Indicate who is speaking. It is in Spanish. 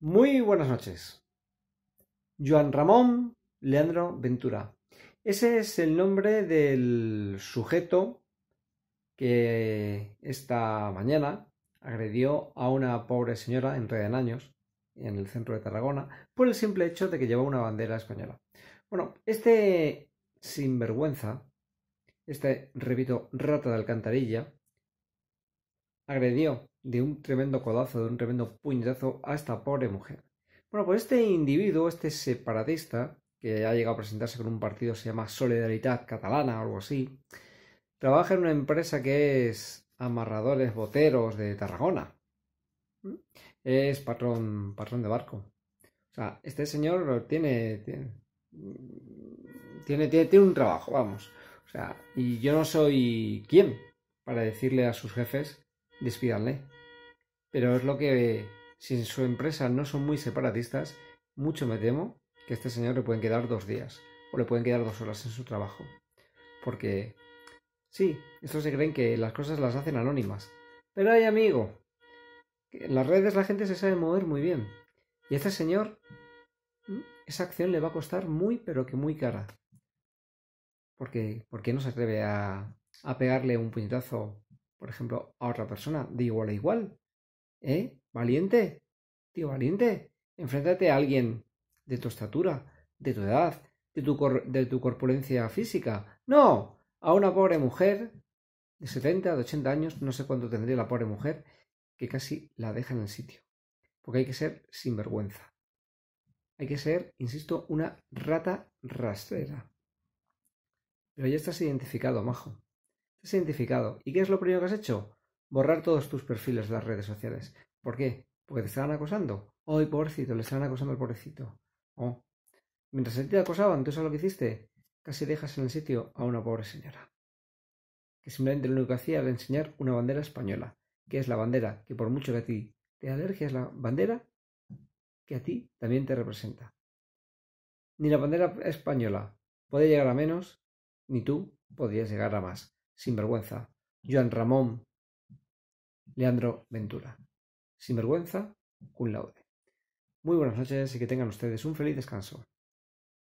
Speaker 1: Muy buenas noches. Joan Ramón Leandro Ventura. Ese es el nombre del sujeto que esta mañana agredió a una pobre señora en años en el centro de Tarragona, por el simple hecho de que llevaba una bandera española. Bueno, este sinvergüenza, este, repito, rata de alcantarilla, agredió de un tremendo codazo, de un tremendo puñetazo a esta pobre mujer. Bueno, pues este individuo, este separatista, que ha llegado a presentarse con un partido se llama Solidaridad Catalana o algo así, trabaja en una empresa que es amarradores boteros de Tarragona. ¿Mm? Es patrón, patrón de barco. O sea, este señor tiene, tiene, tiene, tiene un trabajo, vamos. O sea, y yo no soy quién para decirle a sus jefes despídanle. Pero es lo que, si en su empresa no son muy separatistas, mucho me temo que a este señor le pueden quedar dos días o le pueden quedar dos horas en su trabajo. Porque, sí, estos se creen que las cosas las hacen anónimas. Pero hay amigo, en las redes la gente se sabe mover muy bien. Y a este señor, esa acción le va a costar muy, pero que muy cara. Porque, porque no se atreve a, a pegarle un puñetazo por ejemplo, a otra persona de igual a igual. ¿Eh? Valiente, tío valiente, enfréntate a alguien de tu estatura, de tu edad, de tu, corpulencia física. No, a una pobre mujer de 70, de 80 años, no sé cuánto tendría la pobre mujer, que casi la deja en el sitio. Porque hay que ser sinvergüenza. Hay que ser, insisto, una rata rastrera. Pero ya estás identificado, majo. Te identificado. ¿Y qué es lo primero que has hecho? Borrar todos tus perfiles de las redes sociales. ¿Por qué? Porque te estaban acosando. Hoy, oh, pobrecito, le estaban acosando al pobrecito. Oh. Mientras ti te acosaban, tú sabes lo que hiciste. Casi dejas en el sitio a una pobre señora. Que simplemente lo único que hacía era enseñar una bandera española. Que es la bandera que, por mucho que a ti te alergias la bandera que a ti también te representa. Ni la bandera española puede llegar a menos, ni tú podrías llegar a más. Sinvergüenza. Joan Ramón Leandro Ventura. Sinvergüenza, cum laude. Muy buenas noches y que tengan ustedes un feliz descanso.